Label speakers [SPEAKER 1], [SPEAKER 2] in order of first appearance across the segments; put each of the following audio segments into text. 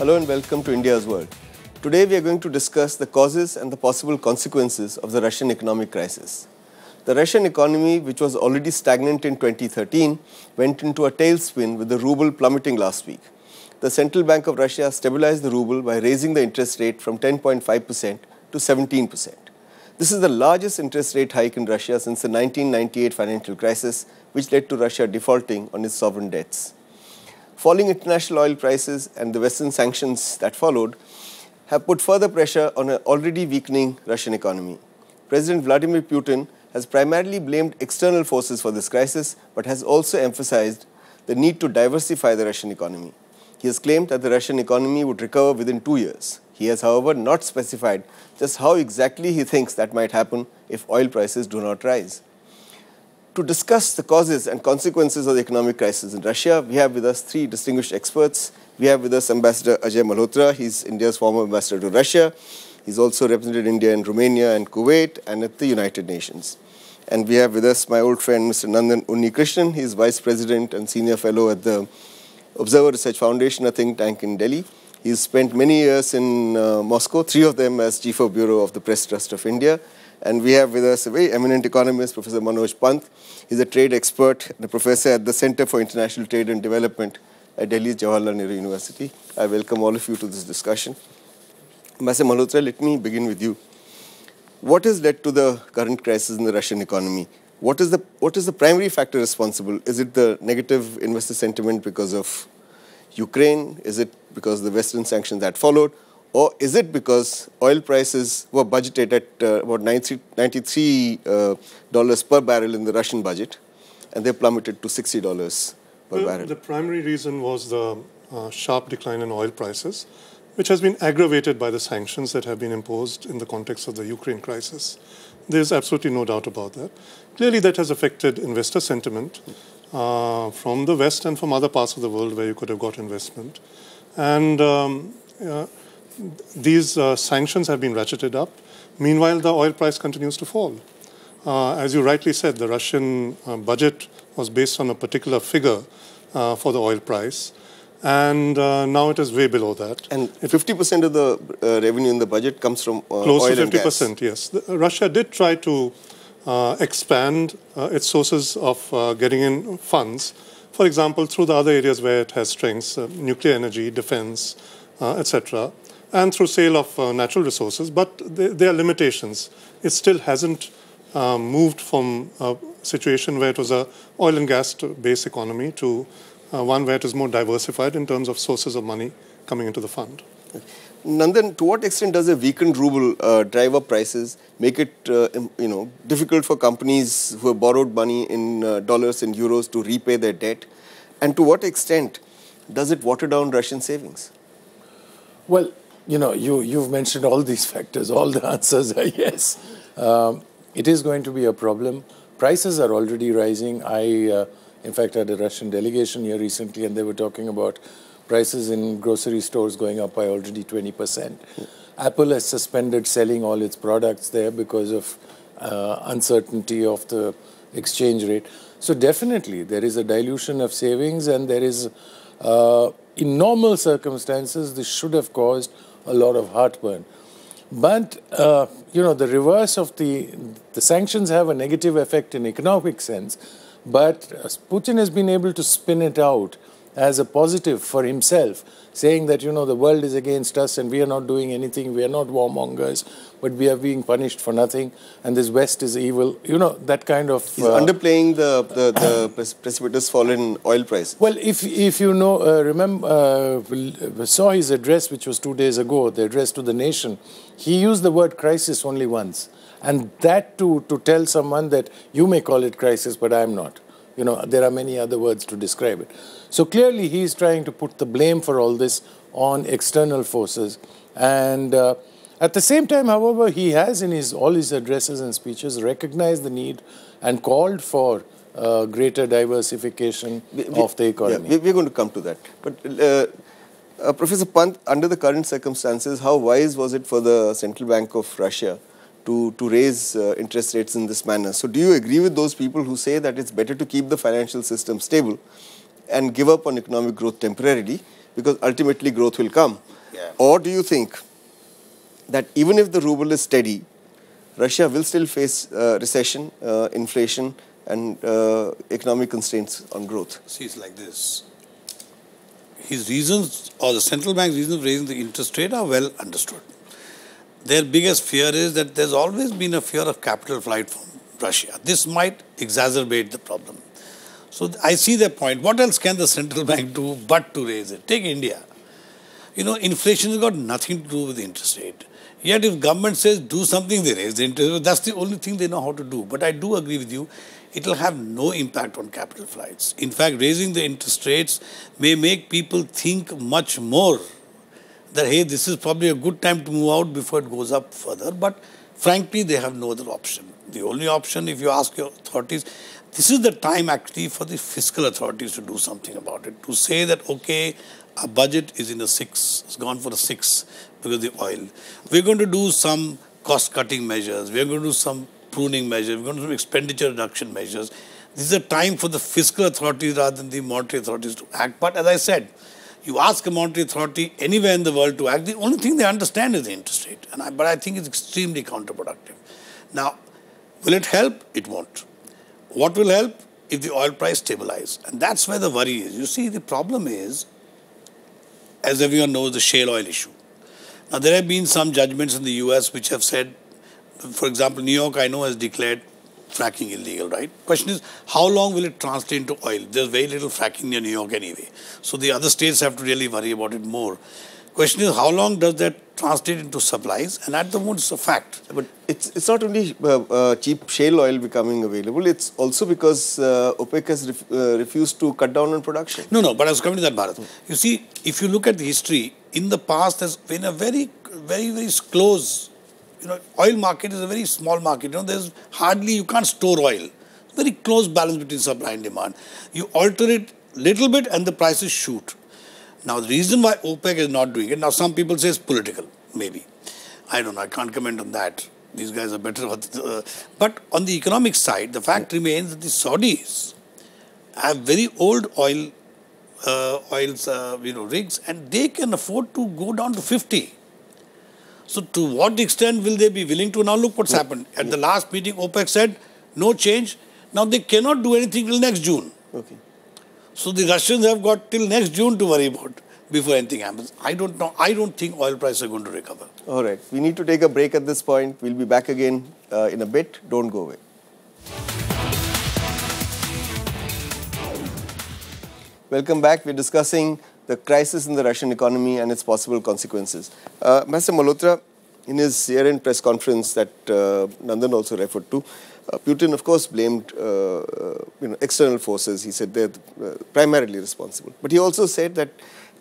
[SPEAKER 1] Hello and welcome to India's World. Today we are going to discuss the causes and the possible consequences of the Russian economic crisis. The Russian economy, which was already stagnant in 2013, went into a tailspin with the ruble plummeting last week. The Central Bank of Russia stabilized the ruble by raising the interest rate from 10.5% to 17%. This is the largest interest rate hike in Russia since the 1998 financial crisis, which led to Russia defaulting on its sovereign debts. Falling international oil prices and the Western sanctions that followed have put further pressure on an already weakening Russian economy. President Vladimir Putin has primarily blamed external forces for this crisis, but has also emphasized the need to diversify the Russian economy. He has claimed that the Russian economy would recover within two years. He has, however, not specified just how exactly he thinks that might happen if oil prices do not rise. To discuss the causes and consequences of the economic crisis in Russia, we have with us three distinguished experts. We have with us Ambassador Ajay Malhotra. He's India's former ambassador to Russia. He's also represented India in Romania and Kuwait and at the United Nations. And we have with us my old friend, Mr. Nandan Unnikrishnan. He's Vice President and Senior Fellow at the Observer Research Foundation, a think tank in Delhi. He's spent many years in uh, Moscow, three of them as Chief of Bureau of the Press Trust of India. And we have with us a very eminent economist, Professor Manoj Pant. He's a trade expert and a professor at the Center for International Trade and Development at Delhi's Jawaharlal Nehru University. I welcome all of you to this discussion. Mr. Malhotra, let me begin with you. What has led to the current crisis in the Russian economy? What is the, what is the primary factor responsible? Is it the negative investor sentiment because of Ukraine? Is it because of the Western sanctions that followed? Or is it because oil prices were budgeted at uh, about 90, $93 uh, per barrel in the Russian budget and they plummeted to $60 per well, barrel? The
[SPEAKER 2] primary reason was the uh, sharp decline in oil prices, which has been aggravated by the sanctions that have been imposed in the context of the Ukraine crisis. There's absolutely no doubt about that. Clearly, that has affected investor sentiment. Uh, from the West and from other parts of the world where you could have got investment. And um, uh, these uh, sanctions have been ratcheted up. Meanwhile, the oil price continues to fall. Uh, as you rightly said, the Russian uh, budget was based on a particular figure uh, for the oil price. And uh, now it is way below that. And 50% of the uh, revenue in the budget comes from Close oil to 50%, yes. The, Russia did try to expand its sources of getting in funds, for example, through the other areas where it has strengths, nuclear energy, defense, etc and through sale of uh, natural resources, but th there are limitations. It still hasn't um, moved from a situation where it was a oil and gas-based economy to uh, one where it is more diversified in terms of sources of money coming into the fund. Nandan, to what extent does a weakened
[SPEAKER 1] ruble uh, drive up prices, make it uh, you know difficult for companies who have borrowed money in uh, dollars and euros to repay their debt, and to what extent does it water down Russian savings? Well,
[SPEAKER 3] you know, you, you've mentioned all these factors, all the answers are yes. Um, it is going to be a problem. Prices are already rising. I, uh, in fact, had a Russian delegation here recently and they were talking about prices in grocery stores going up by already 20%. Yeah. Apple has suspended selling all its products there because of uh, uncertainty of the exchange rate. So definitely there is a dilution of savings and there is, uh, in normal circumstances, this should have caused a lot of heartburn. But uh, you know, the reverse of the the sanctions have a negative effect in economic sense. But uh, Putin has been able to spin it out as a positive for himself, saying that, you know, the world is against us and we are not doing anything, we are not warmongers, but we are being punished for nothing, and this West is
[SPEAKER 1] evil. You know, that kind of... He's uh, underplaying the, the, the precipitous fall in oil price.
[SPEAKER 3] Well, if, if you know, uh, remember, uh, saw his address, which was two days ago, the address to the nation, he used the word crisis only once. And that to, to tell someone that you may call it crisis, but I'm not. You know, there are many other words to describe it. So clearly, he is trying to put the blame for all this on external forces. And uh, at the same time, however, he has in his all his addresses and speeches recognized
[SPEAKER 1] the need and called for uh, greater diversification we, we, of the economy. Yeah, we, are going to come to that. But uh, uh, Professor Pant, under the current circumstances, how wise was it for the Central Bank of Russia to, to raise uh, interest rates in this manner. So do you agree with those people who say that it's better to keep the financial system stable and give up on economic growth temporarily because ultimately growth will come? Yeah. Or do you think that even if the ruble is steady, Russia will still face uh, recession, uh, inflation and uh, economic constraints on growth?
[SPEAKER 4] See, it's like this.
[SPEAKER 1] His reasons or the central bank's reasons for raising the interest rate are well
[SPEAKER 4] understood their biggest fear is that there's always been a fear of capital flight from Russia. This might exacerbate the problem. So I see their point. What else can the central bank do but to raise it? Take India. You know, inflation has got nothing to do with interest rate. Yet if government says do something, they raise the interest rate. That's the only thing they know how to do. But I do agree with you, it will have no impact on capital flights. In fact, raising the interest rates may make people think much more that hey, this is probably a good time to move out before it goes up further. But frankly, they have no other option. The only option, if you ask your authorities, this is the time actually for the fiscal authorities to do something about it. To say that, okay, our budget is in the six, it's gone for a six because the oil. We're going to do some cost cutting measures, we're going to do some pruning measures, we're going to do expenditure reduction measures. This is a time for the fiscal authorities rather than the monetary authorities to act. But as I said, you ask a monetary authority anywhere in the world to act, the only thing they understand is the interest rate. And I, but I think it's extremely counterproductive. Now, will it help? It won't. What will help? If the oil price stabilizes. And that's where the worry is. You see, the problem is, as everyone knows, the shale oil issue. Now, there have been some judgments in the US which have said, for example, New York, I know, has declared fracking illegal, right? Question is, how long will it translate into oil? There's very little fracking near New York anyway. So the other states have to really worry about it more. Question is, how long does that translate into supplies? And at the moment, it's a fact.
[SPEAKER 1] But it's, it's not only uh, uh, cheap shale oil becoming available, it's also because uh, OPEC has ref, uh, refused to cut down on production.
[SPEAKER 4] No, no, but I was coming to that, Bharat. You see, if you look at the history, in the past, there's been a very, very, very close you know, oil market is a very small market. You know, there's hardly, you can't store oil. Very close balance between supply and demand. You alter it little bit and the prices shoot. Now, the reason why OPEC is not doing it, now some people say it's political, maybe. I don't know, I can't comment on that. These guys are better. Uh, but on the economic side, the fact remains that the Saudis have very old oil, uh, oils, uh, you know, rigs, and they can afford to go down to 50. So to what extent will they be willing to? Now look what's happened. At the last meeting, OPEC said no change. Now they cannot do anything till next June. Okay. So the Russians have got till next June to worry about before anything happens. I don't know. I don't think oil prices are going to recover.
[SPEAKER 1] All right. We need to take a break at this point. We'll be back again uh, in a bit. Don't go away. Welcome back. We're discussing the crisis in the Russian economy and its possible consequences. Uh, Mr. Malhotra, in his year-end press conference that uh, Nandan also referred to, uh, Putin, of course, blamed uh, uh you know, external forces. He said they're uh, primarily responsible. But he also said that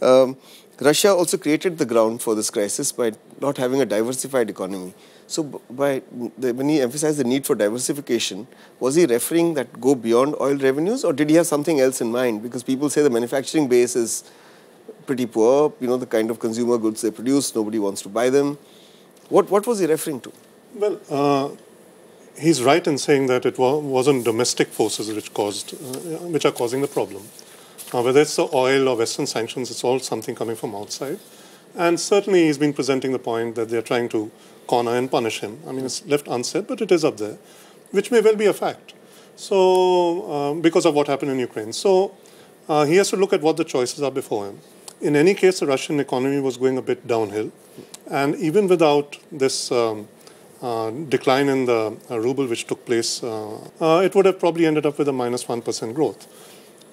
[SPEAKER 1] um, Russia also created the ground for this crisis by not having a diversified economy. So by the, when he emphasized the need for diversification, was he referring that go beyond oil revenues or did he have something else in mind? Because people say the manufacturing base is pretty poor. You know, the kind of consumer goods they produce, nobody wants to
[SPEAKER 2] buy them. What, what was he referring to? Well, uh, he's right in saying that it wa wasn't domestic forces which caused, uh, which are causing the problem. Uh, whether it's the oil or Western sanctions, it's all something coming from outside. And certainly he's been presenting the point that they're trying to corner and punish him. I mean, it's left unsaid, but it is up there, which may well be a fact. So, uh, because of what happened in Ukraine. So, uh, he has to look at what the choices are before him. In any case, the Russian economy was going a bit downhill. And even without this um, uh, decline in the uh, ruble which took place, uh, uh it would have probably ended up with a minus 1% growth.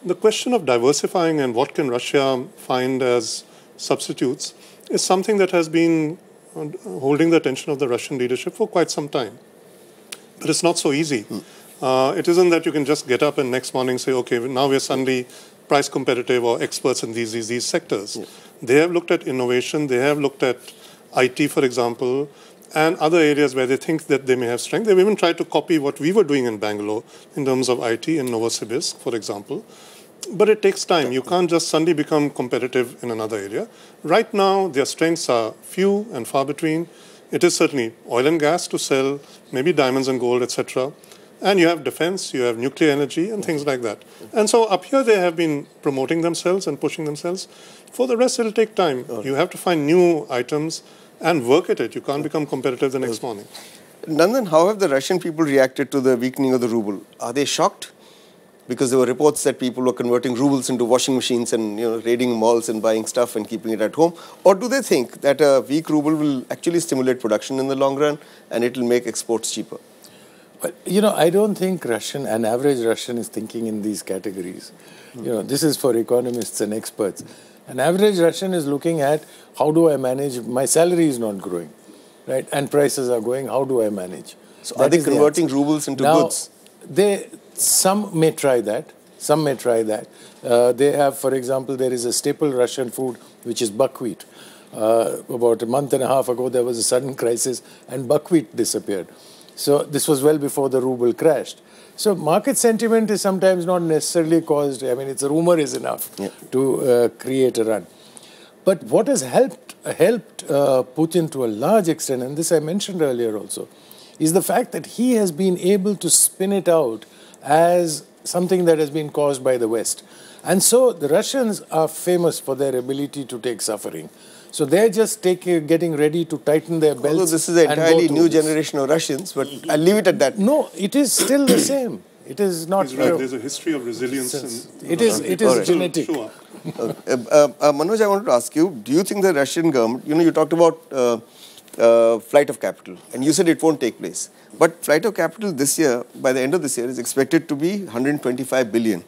[SPEAKER 2] The question of diversifying and what can Russia find as substitutes is something that has been uh, holding the attention of the Russian leadership for quite some time. But it's not so easy. Mm. it isn't that you can just get up and next morning say, okay, now we're suddenly price competitive or experts in these, these, these sectors. Yeah. They have looked at innovation, they have looked at IT, for example, and other areas where they think that they may have strength. They've even tried to copy what we were doing in Bangalore in terms of IT in Novosibirsk, for example. But it takes time. You can't just suddenly become competitive in another area. Right now, their strengths are few and far between. It is certainly oil and gas to sell, maybe diamonds and gold, etc. And you have defense, you have nuclear energy, and things like that. And so up here, they have been promoting themselves and pushing themselves. For the rest, it'll take time. You have to find new items and work at it. You can't become competitive the next morning. Nandan, how have the Russian people reacted to the
[SPEAKER 1] weakening of the ruble? Are they shocked? Because there were reports that people were converting rubles into washing machines and you know raiding malls and buying stuff and keeping it at home. Or do they think that a weak ruble will actually stimulate production in the long run and it will make exports cheaper? But you know,
[SPEAKER 3] I don't think Russian, an average Russian, is thinking in these categories. Mm. You know, this is for economists and experts. An average Russian is looking at how do I manage my salary is not growing, right? And prices are going. How do I manage? So that are they converting the rubles into now, goods? They some may try that. Some may try that. Uh, they have, for example, there is a staple Russian food which is buckwheat. Uh, about a month and a half ago, there was a sudden crisis, and buckwheat disappeared. So this was well before the ruble crashed. So market sentiment is sometimes not necessarily caused. I mean, it's a rumor is enough yeah. to uh, create a run. But what has helped helped uh, Putin to a large extent, and this I mentioned earlier also, is the fact that he has been able to spin it out as something that has been caused by the West. And so the Russians are famous for their ability to take suffering. So they're just taking, uh, getting ready to tighten their belts. Although this is an entirely new this. generation of Russians, but I'll leave it at that. No, it is
[SPEAKER 2] still the same. It is not. Right. There's a history of resilience. it is. It is right. genetic. Sure.
[SPEAKER 1] uh, uh, Manoj, I wanted to ask you: Do you think the Russian government? You know, you talked about uh, uh, flight of capital, and you said it won't take place. But flight of capital this year, by the end of this year, is expected to be 125 billion.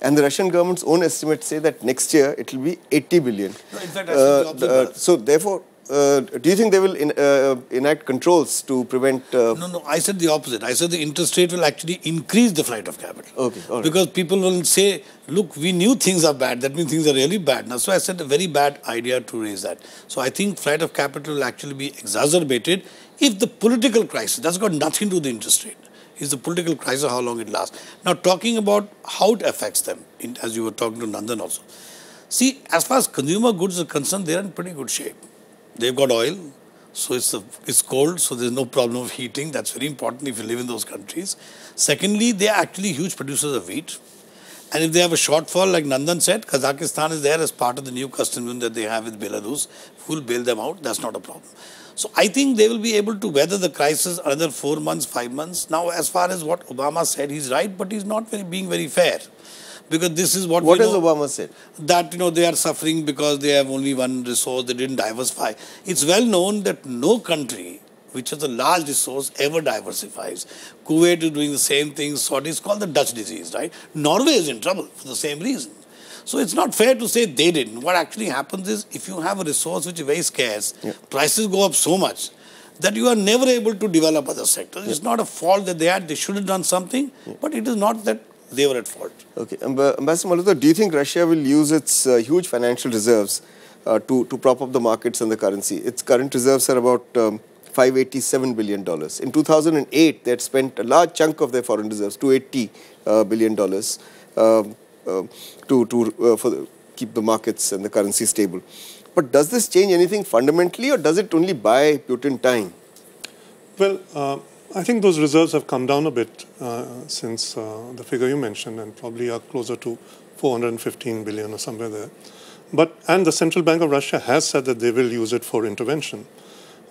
[SPEAKER 1] And the Russian government's own estimates say that next year it will be 80 billion. No, in fact, uh, the, so therefore, uh, do you think they will in, uh, enact controls to prevent? Uh no, no. I said the opposite. I said the interest rate
[SPEAKER 4] will actually increase the flight of capital. Okay. Because people will say, "Look, we knew things are bad. That means things are really bad." Now, so I said a very bad idea to raise that. So I think flight of capital will actually be exacerbated if the political crisis that's got nothing to do with the interest rate is the political crisis, how long it lasts. Now, talking about how it affects them, in, as you were talking to Nandan also. See, as far as consumer goods are concerned, they're in pretty good shape. They've got oil, so it's, a, it's cold, so there's no problem of heating. That's very important if you live in those countries. Secondly, they are actually huge producers of wheat. And if they have a shortfall, like Nandan said, Kazakhstan is there as part of the new custom union that they have with Belarus. We'll bail them out. That's not a problem. So I think they will be able to weather the crisis another four months, five months. Now, as far as what Obama said, he's right, but he's not very, being very fair. Because this is what What has know, Obama said? That, you know, they are suffering because they have only one resource, they didn't diversify. It's well known that no country which is the large resource, ever diversifies. Kuwait is doing the same thing. Saudi is called the Dutch disease, right? Norway is in trouble for the same reason. So it's not fair to say they didn't. What actually happens is if you have a resource which is very scarce, yeah. prices go up so much that you are never able to develop other sectors. Yeah. It's not a fault that they had. They should have done
[SPEAKER 1] something, yeah. but it is not that they were at fault. Okay. Ambassador Malhotra, do you think Russia will use its uh, huge financial reserves uh, to, to prop up the markets and the currency? Its current reserves are about um, $587 billion. In 2008, they had spent a large chunk of their foreign reserves, $280 uh, billion, uh, uh, to, to uh, for the, keep the markets and the currency stable. But does this change anything fundamentally or does it only buy Putin time?
[SPEAKER 2] Well, uh, I think those reserves have come down a bit since the figure you mentioned and probably are closer to 415 billion or somewhere there. But and the Central Bank of Russia has said that they will use it for intervention.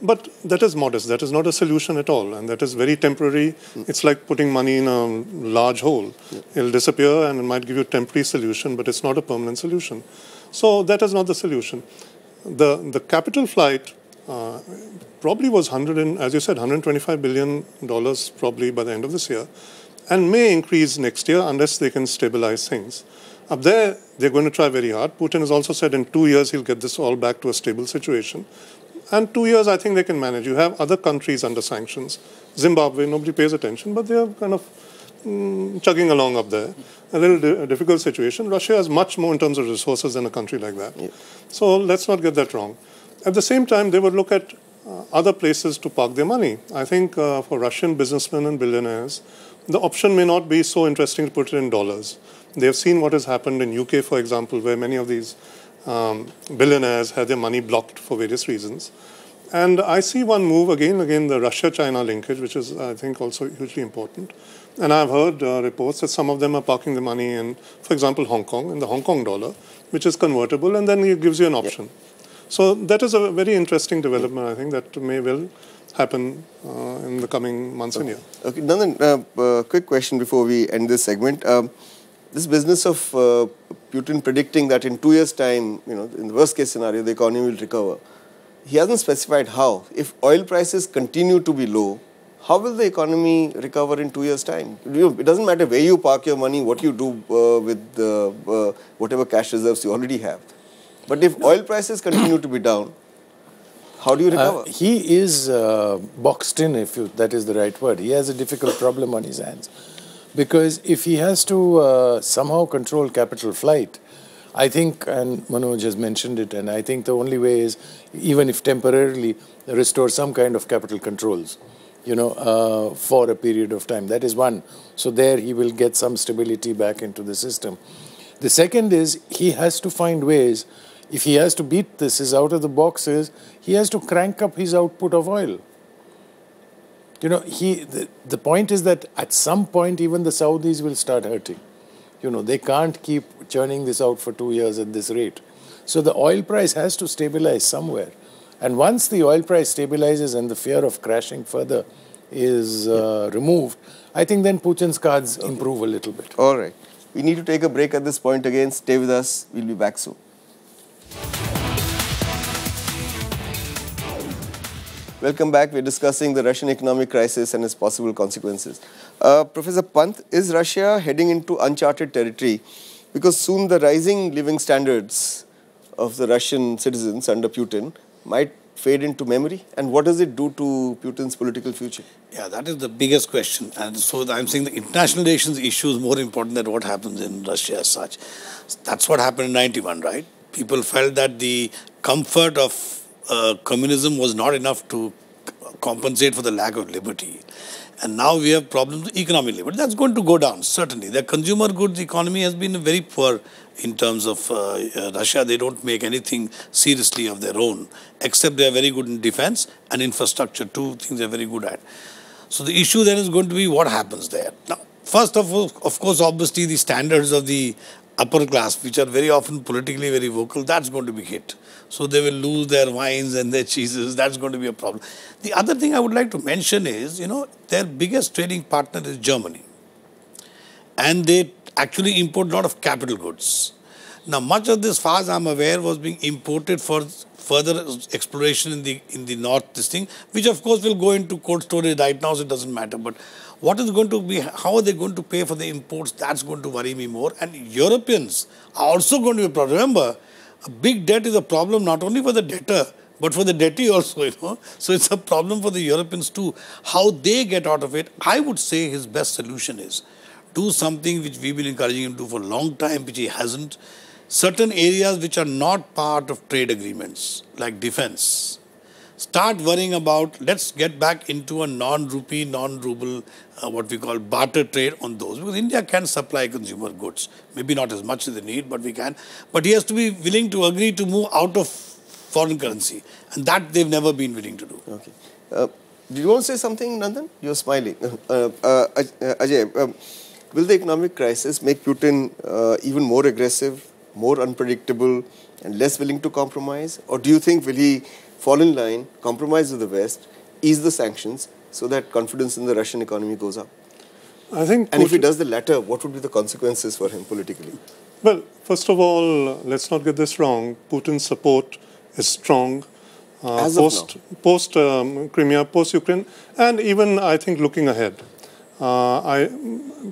[SPEAKER 2] But that is modest. That is not a solution at all. And that is very temporary. Mm. It's like putting money in a large hole. Yeah. It'll disappear and it might give you a temporary solution, but it's not a permanent solution. So that is not the solution. The, the capital flight uh, probably was 100 and, as you said, 125 billion dollars probably by the end of this year, and may increase next year unless they can stabilize things. Up there, they're going to try very hard. Putin has also said in two years he'll get this all back to a stable situation. And two years, I think they can manage. You have other countries under sanctions. Zimbabwe, nobody pays attention, but they are kind of mm, chugging along up there. A little di a difficult situation. Russia has much more in terms of resources than a country like that. Yeah. So let's not get that wrong. At the same time, they would look at uh, other places to park their money. I think uh, for Russian businessmen and billionaires, the option may not be so interesting to put it in dollars. They have seen what has happened in UK, for example, where many of these um, billionaires have their money blocked for various reasons. And I see one move again, again, the Russia China linkage, which is, I think, also hugely important. And I've heard uh, reports that some of them are parking the money in, for example, Hong Kong, in the Hong Kong dollar, which is convertible, and then it gives you an option. So that is a very interesting development, I think, that may well happen uh, in the coming months okay. and year. Okay, Nandan, uh, uh,
[SPEAKER 1] quick question before we end this segment. Um, this business of uh, Putin predicting that in two years' time, you know, in the worst case scenario, the economy will recover, he hasn't specified how. If oil prices continue to be low, how will the economy recover in two years' time? It doesn't matter where you park your money, what you do uh, with uh, whatever cash reserves you already have. But if oil prices continue to be down, how do you uh, recover? Uh,
[SPEAKER 3] he is uh, boxed in, if you, that is the right word. He has a difficult problem on his hands. Because if he has to uh, somehow control capital flight, I think, and Manoj has mentioned it, and I think the only way is, even if temporarily, restore some kind of capital controls, you know, uh, for a period of time. That is one. So there he will get some stability back into the system. The second is he has to find ways, if he has to beat this, his out of the box he has to crank up his output of oil you know, he the, the point is that at some point even the Saudis will start hurting. You know, they can't keep churning this out for two years at this rate. So the oil price has to stabilize somewhere. And once the oil price stabilizes and the fear of crashing further is uh, removed, I think then
[SPEAKER 1] Putin's cards okay. improve a little bit. All right. We need to take a break at this point again. Stay with us. We'll be back soon. Welcome back. We're discussing the Russian economic crisis and its possible consequences. Uh, Professor Pant, is Russia heading into uncharted territory? Because soon the rising living standards of the Russian citizens under Putin might fade into memory? And what does it do to Putin's political future? Yeah, that is the biggest question. And so I'm saying
[SPEAKER 4] the international relations issue is more important than what happens in Russia as such. That's what happened in 91, right? People felt that the comfort of uh, communism was not enough to compensate for the lack of liberty. And now we have problems with economic liberty. That's going to go down, certainly. The consumer goods economy has been very poor in terms of uh, uh, Russia. They don't make anything seriously of their own, except they are very good in defense and infrastructure, two things they're very good at. So the issue then is going to be what happens there. Now, first of all, of course, obviously the standards of the upper class, which are very often politically very vocal, that's going to be hit. So they will lose their wines and their cheeses. That's going to be a problem. The other thing I would like to mention is, you know, their biggest trading partner is Germany. And they actually import a lot of capital goods. Now, much of this, far as I'm aware, was being imported for further exploration in the in the north. This thing, which of course will go into cold storage right now, so it doesn't matter. But what is going to be? How are they going to pay for the imports? That's going to worry me more. And Europeans are also going to be a problem. Remember, a big debt is a problem not only for the debtor, but for the debtee also, you know. So it's a problem for the Europeans too. How they get out of it, I would say his best solution is do something which we've been encouraging him to do for a long time, which he hasn't. Certain areas which are not part of trade agreements, like defense, start worrying about let's get back into a non-rupee, non-ruble, uh, what we call barter trade on those. Because India can supply consumer goods, maybe not as much as they need, but we can. But he has to be willing to agree to move out of foreign currency, and that they've never been willing to
[SPEAKER 1] do. Okay. Uh, do you want to say something, Nandan? You're smiling. Uh, uh, uh, Ajay, um, will the economic crisis make Putin uh, even more aggressive, more unpredictable, and less willing to compromise? Or do you think will he fall in line, compromise with the West, ease the sanctions so that confidence in the Russian economy goes up?
[SPEAKER 2] I think. And Putin, if he
[SPEAKER 1] does the latter, what would be the consequences for him politically?
[SPEAKER 2] Well, first of all, let's not get this wrong. Putin's support is strong. Uh, post, post um, Crimea, post Ukraine, and even I think looking ahead. Uh, I,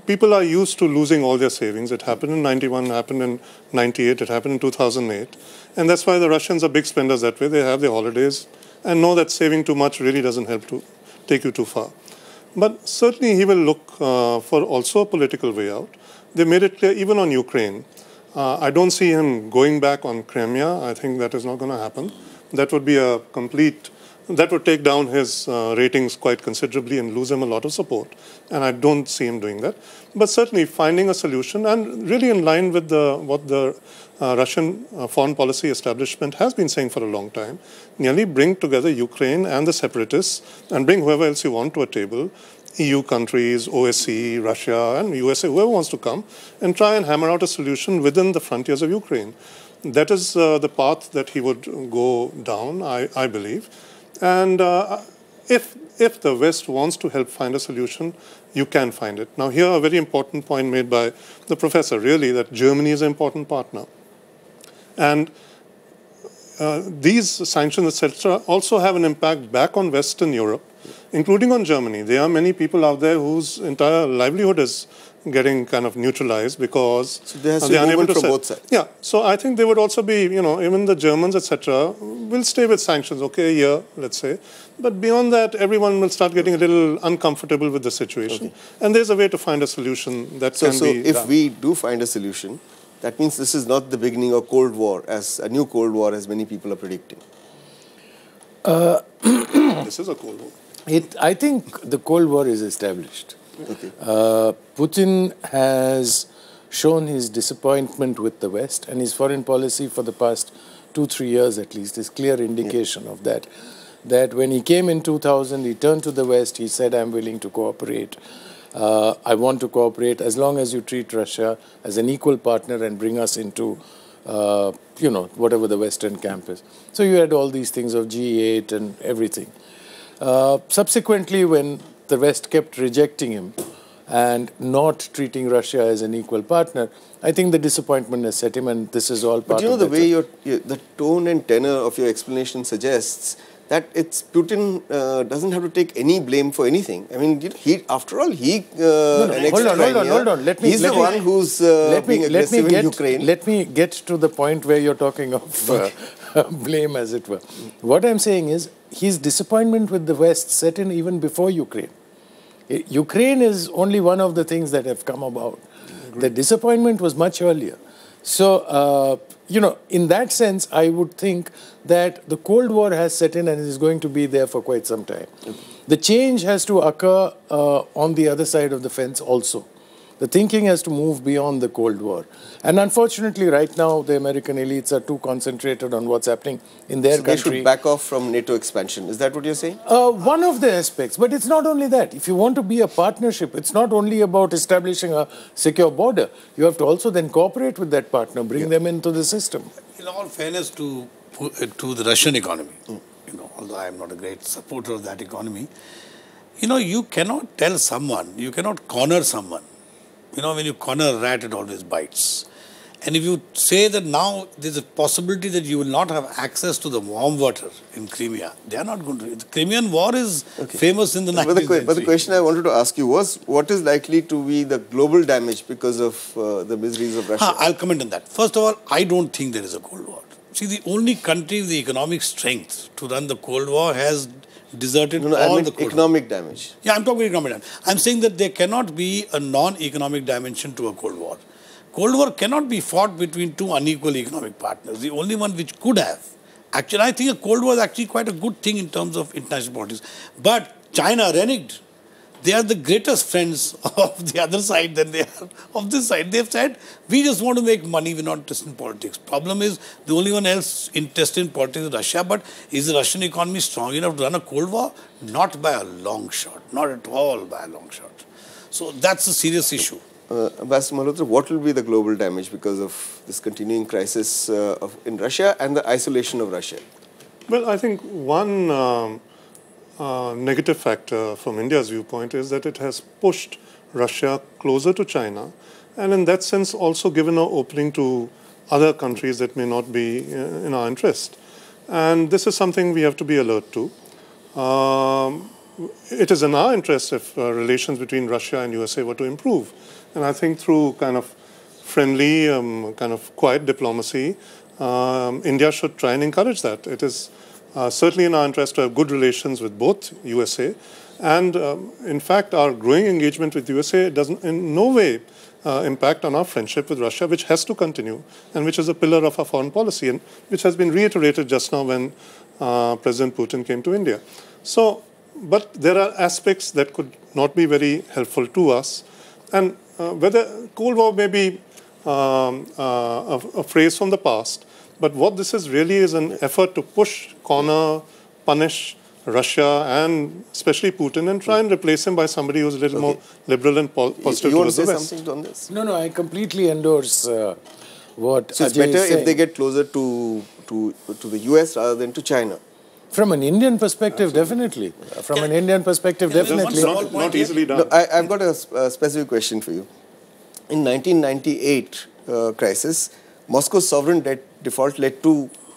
[SPEAKER 2] people are used to losing all their savings. It happened in 91, happened in 98, it happened in 2008. And that's why the Russians are big spenders that way. They have their holidays and know that saving too much really doesn't help to take you too far. But certainly he will look uh, for also a political way out. They made it clear even on Ukraine. Uh, I don't see him going back on Crimea. I think that is not going to happen. That would be a complete that would take down his uh, ratings quite considerably and lose him a lot of support. And I don't see him doing that. But certainly finding a solution and really in line with the, what the uh, Russian uh, foreign policy establishment has been saying for a long time, nearly bring together Ukraine and the separatists and bring whoever else you want to a table, EU countries, OSCE, Russia, and USA, whoever wants to come, and try and hammer out a solution within the frontiers of Ukraine. That is uh, the path that he would go down, I, I believe. And uh, if, if the West wants to help find a solution, you can find it. Now, here a very important point made by the professor, really, that Germany is an important partner. And uh, these sanctions, etc., also have an impact back on Western Europe including on Germany. There are many people out there whose entire livelihood is getting kind of neutralized because so they are unable to from sell. both sides. Yeah, so I think they would also be, you know, even the Germans, etc., will stay with sanctions, okay, a year, let's say. But beyond that, everyone will start getting a little uncomfortable with the situation. Okay. And there's a way to find a solution that so, can so be. So if done.
[SPEAKER 1] we do find a solution, that means this is not the beginning of Cold War, as a new Cold War, as many people are predicting.
[SPEAKER 2] Uh, this is a Cold War.
[SPEAKER 1] It, I think the Cold War is established. Okay. Uh,
[SPEAKER 3] Putin has shown his disappointment with the West, and his foreign policy for the past two, three years at least is clear indication yeah. of that. That when he came in 2000, he turned to the West, he said, I'm willing to cooperate. Uh, I want to cooperate as long as you treat Russia as an equal partner and bring us into, uh, you know, whatever the Western camp is. So you had all these things of G8 and everything. Uh, subsequently, when the West kept rejecting him and not treating Russia as an equal partner, I think the disappointment has set him, and this is all part. But you know the way
[SPEAKER 1] your, your the tone and tenor of your explanation suggests that it's Putin uh, doesn't have to take any blame for anything. I mean, you know, he after all he uh, no, no, hold on, hold on, hold on. Let me. He's let the me, one who's uh, let me, being aggressive let me get, in Ukraine. Let me get to the point
[SPEAKER 3] where you're talking of uh, blame, as it were. What I'm saying is his disappointment with the West set in even before Ukraine. Ukraine is only one of the things that have come about. The disappointment was much earlier. So, uh, you know, in that sense, I would think that the Cold War has set in and is going to be there for quite some time. The change has to occur uh, on the other side of the fence also. The thinking has to move beyond the Cold War. And unfortunately, right now, the American elites are too concentrated on what's happening in their so country. they should back off from NATO expansion. Is that what you're saying? Uh, one of the aspects. But it's not only that. If you want to be a partnership, it's not only about establishing a secure border. You have to also then cooperate with that partner, bring yeah. them into the system.
[SPEAKER 4] In all fairness to, uh, to the Russian economy, mm. you know, although I am not a great supporter of that economy, you know, you cannot tell someone, you cannot corner someone you know, when you corner a rat, it always bites. And if you say that now there's a possibility that you will not have access to the warm water in Crimea, they are not going to. The Crimean War is okay.
[SPEAKER 1] famous in the 19th but the, But the question I wanted to ask you was, what is likely to be the global damage because of uh, the miseries of Russia? Ha, I'll comment on that. First of all, I don't think there is a Cold War.
[SPEAKER 4] See, the only country with the economic strength to run the Cold War has deserted no, no, all I mean the quota.
[SPEAKER 1] economic damage.
[SPEAKER 4] Yeah, I'm talking economic damage. I'm saying that there cannot be a non-economic dimension to a Cold War. Cold War cannot be fought between two unequal economic partners. The only one which could have. Actually, I think a Cold War is actually quite a good thing in terms of international politics. But China reneged they are the greatest friends of the other side than they are of this side. They've said, we just want to make money, we're not interested in politics. Problem is, the only one else interested in politics is Russia, but is the Russian economy strong enough to run a
[SPEAKER 1] Cold War? Not by a long shot, not at all by a long shot. So that's a serious issue. Uh, Ambassador Malhotra, what will be the global damage because of this continuing crisis uh, of, in Russia and the isolation of Russia?
[SPEAKER 2] Well, I think one... Um negative factor from India's viewpoint is that it has pushed Russia closer to China and, in that sense, also given an opening to other countries that may not be uh, in our interest. And this is something we have to be alert to. Um, it is in our interest if uh, relations between Russia and USA were to improve. And I think through kind of friendly, um, kind of quiet diplomacy, um, India should try and encourage that. It is uh, certainly in our interest to have good relations with both USA. And um, in fact, our growing engagement with USA doesn't in no way uh, impact on our friendship with Russia, which has to continue and which is a pillar of our foreign policy and which has been reiterated just now when uh, President Putin came to India. So, but there are aspects that could not be very helpful to us. And uh, whether Cold War may be um, uh, a, a phrase from the past, but what this is really is an effort to push, corner, punish Russia and especially Putin and try and replace him by somebody who's a little okay. more liberal and positive you, towards the West. Something
[SPEAKER 3] on this? No, no, I completely endorse uh, what. So Ajay it's better if saying. they get closer to, to, to the US rather than to China. From an Indian perspective, Absolutely. definitely.
[SPEAKER 1] From can, an Indian
[SPEAKER 3] perspective, definitely. Not, not easily done. No,
[SPEAKER 1] I, have got a, a, specific question for you. In 1998 uh, crisis, Moscow's sovereign debt default led to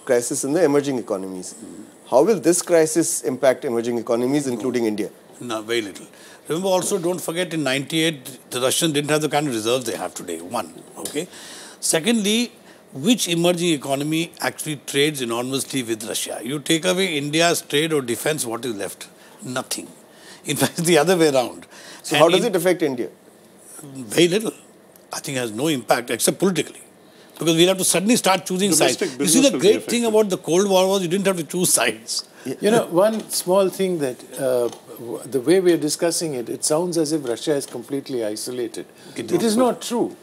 [SPEAKER 1] crisis in the emerging economies. Mm. How will this crisis impact emerging economies, including no. India?
[SPEAKER 4] No, very little. Remember also, don't forget in 98, the Russians didn't have the kind of reserves they have today, one, okay? Secondly, which emerging economy actually trades enormously with Russia? You take away India's trade or defense, what is left? Nothing. In fact, the other way around. So, and how does in, it affect India? Very little. I think has no impact except politically because we'll have to suddenly start choosing Domestic sides. You see, the great thing about the Cold War was you didn't have to choose sides. You know,
[SPEAKER 3] one small thing that uh, the way we're discussing it, it sounds as if Russia is completely isolated. It, it is not true.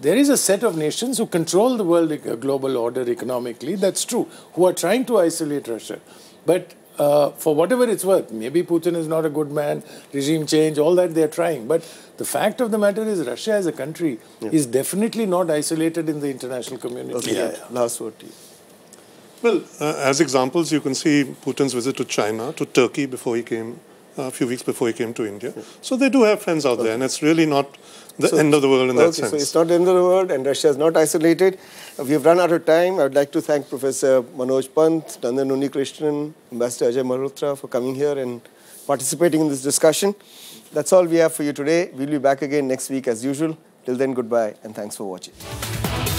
[SPEAKER 3] There is a set of nations who control the world uh, global order economically, that's true, who are trying to isolate Russia. But uh, for whatever it's worth. Maybe Putin is not a good man, regime change, all that they're trying. But the fact of the matter is, Russia as a country yeah. is definitely not isolated in the international community. Okay. Yeah, yeah.
[SPEAKER 2] Last word to you. Well, uh, as examples, you can see Putin's visit to China, to Turkey before he came, uh, a few weeks before he came to India. Yeah. So they do have friends out okay. there, and it's really not the so, end of the world in okay, that sense. So it's not
[SPEAKER 1] the end of the world and Russia is not isolated. We've run out of time. I would like to thank Professor Manoj Pant, Nandan Krishnan, Ambassador Ajay Malhotra for coming here and participating in this discussion. That's all we have for you today. We'll be back again next week as usual. Till then, goodbye and thanks for watching.